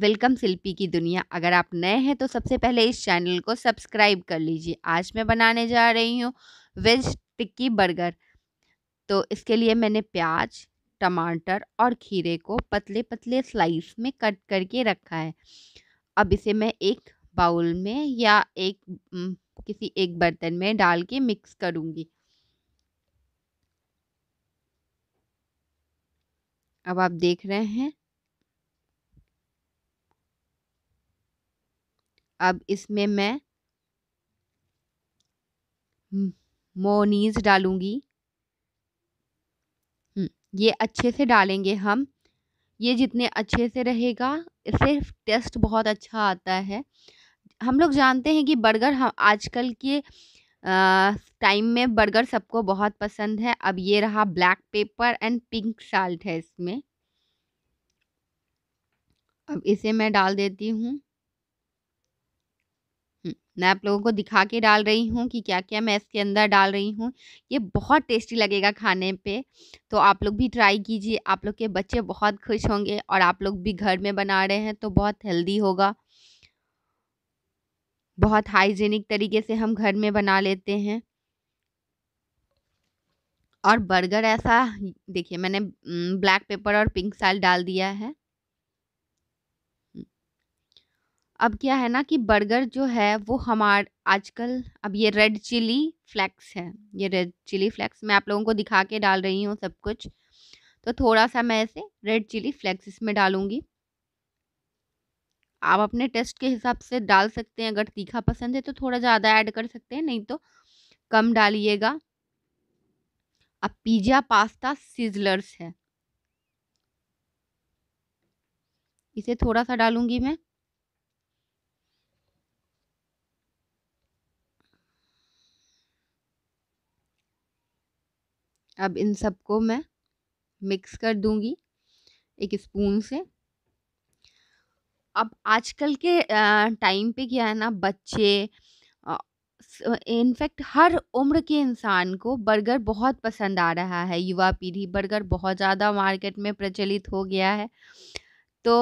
welcome शिल्पी की दुनिया अगर आप नए हैं तो सबसे पहले इस चैनल को सब्सक्राइब कर लीजिए आज मैं बनाने जा रही हूँ वेज टिक्की बर्गर तो इसके लिए मैंने प्याज टमाटर और खीरे को पतले पतले स्लाइस में कट करके रखा है अब इसे मैं एक बाउल में या एक किसी एक बर्तन में डाल के मिक्स करूँगी अब आप देख रहे हैं अब इसमें मैं मोनीज डालूंगी हम्म, ये अच्छे से डालेंगे हम ये जितने अच्छे से रहेगा इससे टेस्ट बहुत अच्छा आता है हम लोग जानते हैं कि बर्गर हम आजकल के टाइम में बर्गर सबको बहुत पसंद है अब ये रहा black pepper and pink salt है इसमें अब इसे मैं डाल देती हूँ मैं आप लोगों को दिखा के डाल रही हूँ कि क्या क्या मैं इसके अंदर डाल रही हूँ ये बहुत टेस्टी लगेगा खाने पे तो आप लोग भी ट्राई कीजिए आप लोग के बच्चे बहुत खुश होंगे और आप लोग भी घर में बना रहे हैं तो बहुत हेल्दी होगा बहुत हाइजीनिक तरीके से हम घर में बना लेते हैं और बर्गर ऐसा देखिए मैंने ब्लैक पेपर और पिंक साल डाल दिया है अब क्या है ना कि बर्गर जो है वो हमार आजकल अब ये रेड चिली फ्लेक्स है ये रेड चिली फ्लैक्स मैं आप लोगों को दिखा के डाल रही हूँ सब कुछ तो थोड़ा सा मैं इसे रेड चिली फ्लैक्स इसमें डालूँगी आप अपने टेस्ट के हिसाब से डाल सकते हैं अगर तीखा पसंद है तो थोड़ा ज़्यादा ऐड कर सकते हैं नहीं तो कम डालिएगा अब पिज्ज़ा पास्ता सीजलर्स है इसे थोड़ा सा डालूंगी मैं अब इन सबको मैं मिक्स कर दूंगी एक स्पून से अब आजकल के टाइम पे क्या है ना बच्चे इनफैक्ट हर उम्र के इंसान को बर्गर बहुत पसंद आ रहा है युवा पीढ़ी बर्गर बहुत ज़्यादा मार्केट में प्रचलित हो गया है तो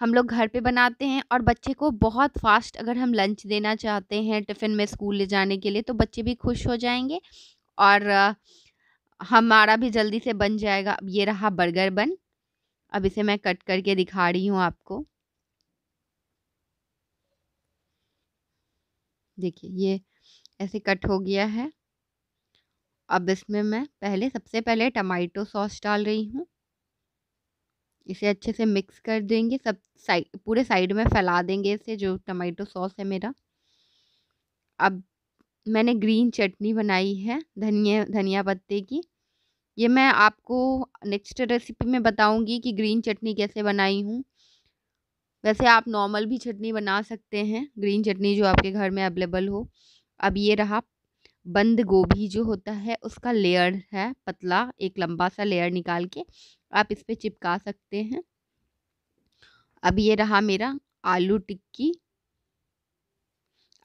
हम लोग घर पे बनाते हैं और बच्चे को बहुत फास्ट अगर हम लंच देना चाहते हैं टिफ़िन में स्कूल ले जाने के लिए तो बच्चे भी खुश हो जाएंगे और हमारा भी जल्दी से बन जाएगा अब ये रहा बर्गर बन अब इसे मैं कट करके दिखा रही हूँ आपको देखिए ये ऐसे कट हो गया है अब इसमें मैं पहले सबसे पहले टमाटो सॉस डाल रही हूँ इसे अच्छे से मिक्स कर देंगे सब साइड पूरे साइड में फैला देंगे इसे जो टमाटो सॉस है मेरा अब मैंने ग्रीन चटनी बनाई है धनिया धनिया पत्ते की ये मैं आपको नेक्स्ट रेसिपी में बताऊंगी कि ग्रीन चटनी कैसे बनाई हूँ वैसे आप नॉर्मल भी चटनी बना सकते हैं ग्रीन चटनी जो आपके घर में अवेलेबल हो अब ये रहा बंद गोभी जो होता है उसका लेयर है पतला एक लंबा सा लेयर निकाल के आप इस पर चिपका सकते हैं अब ये रहा मेरा आलू टिक्की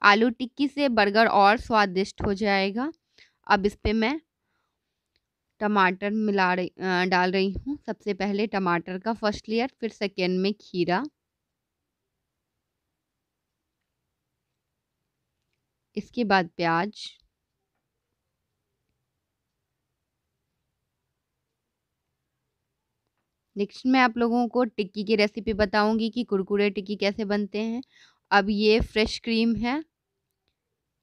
आलू टिक्की से बर्गर और स्वादिष्ट हो जाएगा अब इस पर मैं टमाटर मिला रही डाल रही हूँ सबसे पहले टमाटर का फर्स्ट लेयर फिर सेकेंड में खीरा इसके बाद प्याज नेक्स्ट मैं आप लोगों को टिक्की की रेसिपी बताऊंगी कि कुरकुरे टिक्की कैसे बनते हैं अब ये फ्रेश क्रीम है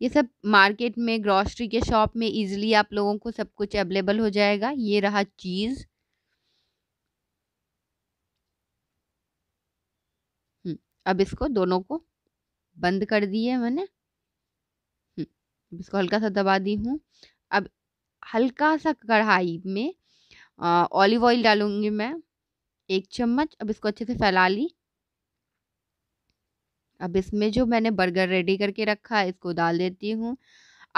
ये सब मार्केट में ग्रॉसरी के शॉप में इजीली आप लोगों को सब कुछ अवेलेबल हो जाएगा ये रहा चीज़ अब इसको दोनों को बंद कर दिए मैंने इसको हल्का सा दबा दी हूँ अब हल्का सा कढ़ाई में ऑलिव ऑयल डालूंगी मैं एक चम्मच अब इसको अच्छे से फैला ली अब इसमें जो मैंने बर्गर रेडी करके रखा है इसको डाल देती हूँ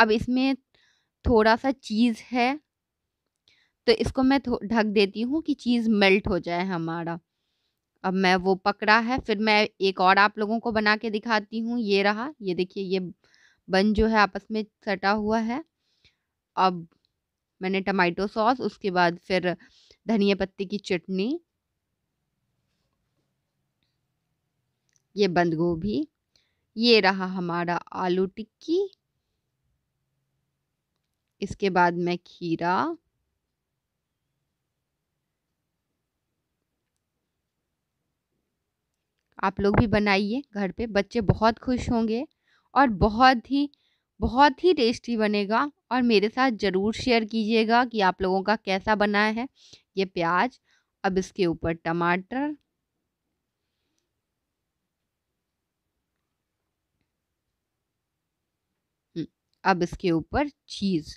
अब इसमें थोड़ा सा चीज़ है तो इसको मैं ढक देती हूँ कि चीज़ मेल्ट हो जाए हमारा अब मैं वो पकड़ा है फिर मैं एक और आप लोगों को बना के दिखाती हूँ ये रहा ये देखिए ये बन जो है आपस में सटा हुआ है अब मैंने टमाटो सॉस उसके बाद फिर धनिया पत्ते की चटनी ये बंद गोभी ये रहा हमारा आलू टिक्की इसके बाद में खीरा आप लोग भी बनाइए घर पे बच्चे बहुत खुश होंगे और बहुत ही बहुत ही टेस्टी बनेगा और मेरे साथ ज़रूर शेयर कीजिएगा कि आप लोगों का कैसा बना है ये प्याज अब इसके ऊपर टमाटर अब इसके ऊपर चीज़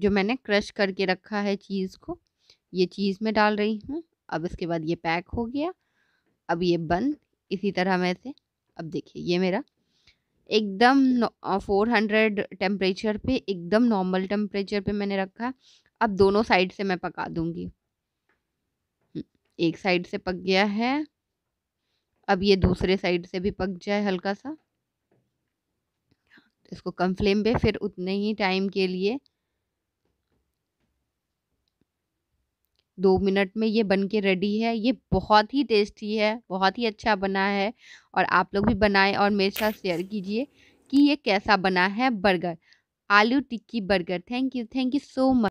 जो मैंने क्रश करके रखा है चीज़ को ये चीज़ में डाल रही हूँ अब इसके बाद ये पैक हो गया अब ये बंद इसी तरह मैं से अब देखिए ये मेरा एकदम फोर हंड्रेड टेम्परेचर पे एकदम नॉर्मल टेम्परेचर पे मैंने रखा अब दोनों साइड से मैं पका दूँगी हम्म, एक साइड से पक गया है अब ये दूसरे साइड से भी पक जाए हल्का सा इसको कम फ्लेम पे फिर उतने ही टाइम के लिए दो मिनट में ये बन के रेडी है ये बहुत ही टेस्टी है बहुत ही अच्छा बना है और आप लोग भी बनाएं और मेरे साथ शेयर कीजिए कि ये कैसा बना है burger aloo tikki burger thank you thank you so much